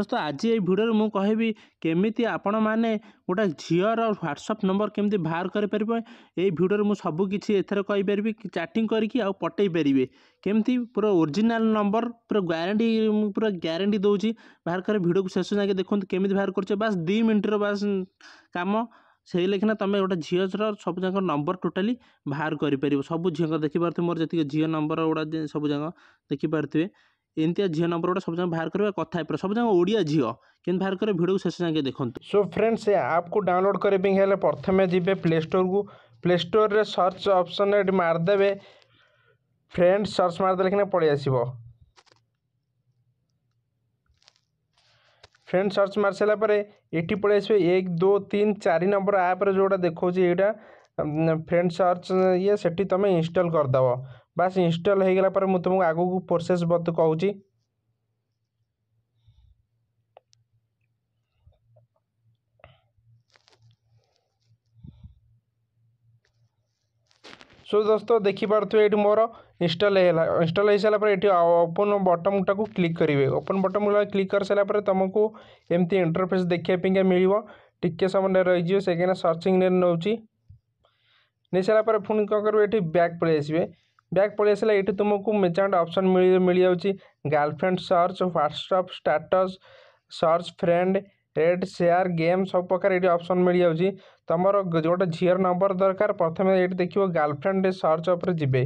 দোস্ত ଆଜି ଏଇ ଭିଡ଼ିଓରେ ମୁଁ କହିବି କେମିତି ଆପଣମାନେ ଗୋଟେ ଝିଅର ହ୍ଵାଟ୍ସଆପ୍ ନମ୍ବର କେମିତି ବାହାର କରିପାରିବେ ଏଇ ଭିଡ଼ିଓରେ ମୁଁ ସବୁ କିଛି ଏଥିରେ କହିପାରିବି କି ଚାଟିଂ କରିକି ଆଉ ପଠେଇ ପାରିବେ କେମିତି ପୁରା ଓରିଜିନାଲ୍ ନମ୍ବର ପୁରା ଗ୍ୟାରେଣ୍ଟି ମୁଁ ପୁରା ଗ୍ୟାରେଣ୍ଟି ଦେଉଛି ବାହାର କରି ଭିଡ଼ିଓକୁ ଶେଷ ଯାକେ ଦେଖନ୍ତୁ କେମିତି ବାହାର କରୁଛ ବାସ୍ ଦୁଇ ମିନିଟ୍ର ବାସ୍ କାମ ସେଇ ଲେଖିନା ତୁମେ ଗୋଟେ ଝିଅର ସବୁଯାକ ନମ୍ବର ଟୋଟାଲି ବାହାର କରିପାରିବ ସବୁ ଝିଅଙ୍କ ଦେଖିପାରୁଥିବେ ମୋର ଯେତିକି ଝିଅ ନମ୍ବର ଗୁଡ଼ା ସବୁଯାକ ଦେଖିପାରୁଥିବେ एमतिया झील नंबर गोटे सब जगह बाहर करेंगे कथा सब जगह ओडिया झील कि बाहर करेंगे भिड़ को शेष जाए देखते सो फ्रेंड्स आपको डाउनलोड करेंगे प्रथम जी प्ले स्टोर को प्ले स्टोर में सर्च अपसन मारिदेवे फ्रेंड्स सर्च मारदे कि पलिस फ्रेंड सर्च मार सारापर ये पलि आस एक दो तीन चार नंबर आप्रे जो देखा फ्रेंड सर्च ये से तुम इनस्टल करदेव बास इनस्टल हो गला तुमको आगे प्रोसेस बत कौच सो दोस्त ये मोर इनस्टल इनस्टल हो सारा ये ओपन बटम टाक क्लिक करेंगे ओपन बटम क्लिक कर सारापुर तुमको एमती इंटरफेस देखापी मिल टे समय रही सेकेंड सर्चिंग नौ नहीं सारापर पुणी कौन करेंगे ये बैक पलि आसवे ବ୍ୟାକ୍ ପଳେଇ ଆସିଲା ଏଠି ତୁମକୁ ମେଜାଣ୍ଟ ଅପସନ୍ ମିଳି ମିଳିଯାଉଛି girlfriend search WhatsApp status search friend rate share game ସବୁ ପ୍ରକାର ଏଇଠି ଅପସନ୍ ମିଳିଯାଉଛି ତୁମର ଗୋଟେ ଝିଅର ନମ୍ବର ଦରକାର ପ୍ରଥମେ ଏଇଠି ଦେଖିବ ଗାର୍ଲଫ୍ରେଣ୍ଡ ସର୍ଚ୍ଚ ଉପରେ ଯିବେ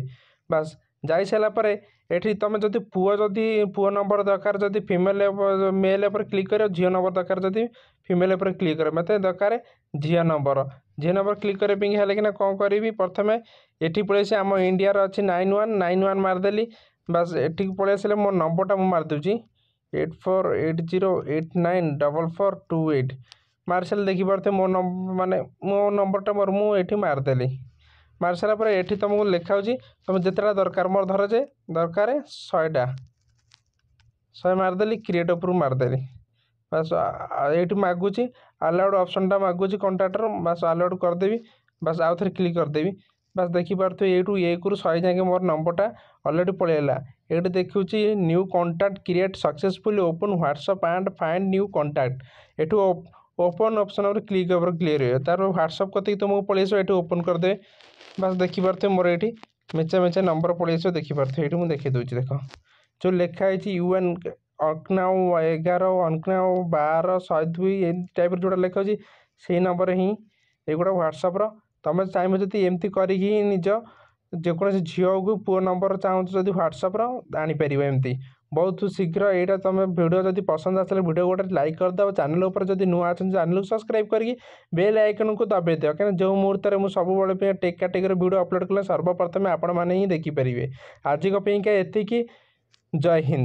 ବାସ୍ ଯାଇସାରିଲା ପରେ ଏଠି ତୁମେ ଯଦି ପୁଅ ଯଦି ପୁଅ ନମ୍ବର ଦରକାର ଯଦି ଫିମେଲ୍ ମେଲ୍ ଉପରେ କ୍ଲିକ୍ କରିବ ଝିଅ ନମ୍ବର ଦରକାର ଯଦି ଫିମେଲ୍ ଉପରେ କ୍ଲିକ୍ କର ମୋତେ ଦରକାର ଝିଅ ନମ୍ବର যে ନମ୍ବର କ୍ଲିକ୍ କରିବେ ପିଙ୍ଗ ହେଲେ କିନା କ'ଣ କରିବି ପ୍ରଥମେ ଏଠି ପଳେଇ ଆସି ଆମ ଇଣ୍ଡିଆର ଅଛି ନାଇନ୍ ୱାନ୍ ନାଇନ୍ ୱାନ୍ ମାରିଦେଲି ବାସ୍ ଏଠିକି ପଳେଇ ଆସିଲେ ମୋ ନମ୍ବରଟା ମୁଁ ମାରିଦେଉଛି eight four eight zero eight nine double four two eight ମାରିସାରିଲେ ଦେଖିପାରୁଥିବେ ମୋ ମାନେ ମୋ ନମ୍ବରଟା ମୋର ମୁଁ ଏଠି ମାରିଦେଲି ମାରିସାରିଲା ପରେ ଏଠି ତୁମକୁ ଲେଖା ହେଉଛି ତୁମେ ଯେତେଟା ଦରକାର ମୋର ଧର ଯେ ଦରକାର ଶହେଟା ଶହେ ମାରିଦେଲି କ୍ରିଏଟ୍ ଉପରୁ ମାରିଦେଲି बस ये मगुच आलाउड अप्सन टा मगुच कंट्राक्टर बास आलाउड करदेवि बास आउ थे क्लिक करदेवी बास देखिपे यू एक रु शह जाए मोर नंबरटा अलरेडी पलैला ये देखिए new contact create successful open WhatsApp and find new contact you open option click over clear हुए तार ह्वाट्सअप कथी तुमको पलिस ये ओपन करदे बास देखिपे मोर ये मेचा मेचा नंबर पलिस थे ये मुझे देखे देख जो लिखाई यू एन अग्न एगार अग्न बार शहे दुई ए टाइप जो लिखा से नंबर हिं एगुटा ह्वाट्सअप्र तुम चाहिए जी एमती करोसी झील को पुओ नंबर चाहो जब ह्वाट्सअप्र आनीपर एमती बहुत शीघ्र यहाँ तुम भिड जब पसंद आसे गोटे लाइक करदे चैनल पर नुआ अच्छे चैनल को सब्सक्राइब करके बेल आइकन को दबे दिव क्या जो मुहूर्त में सब बड़े टेक् कैटेगोरी भिड अपलोड कले सर्वप्रथमें आपने देखिपर आज का ये जय हिंद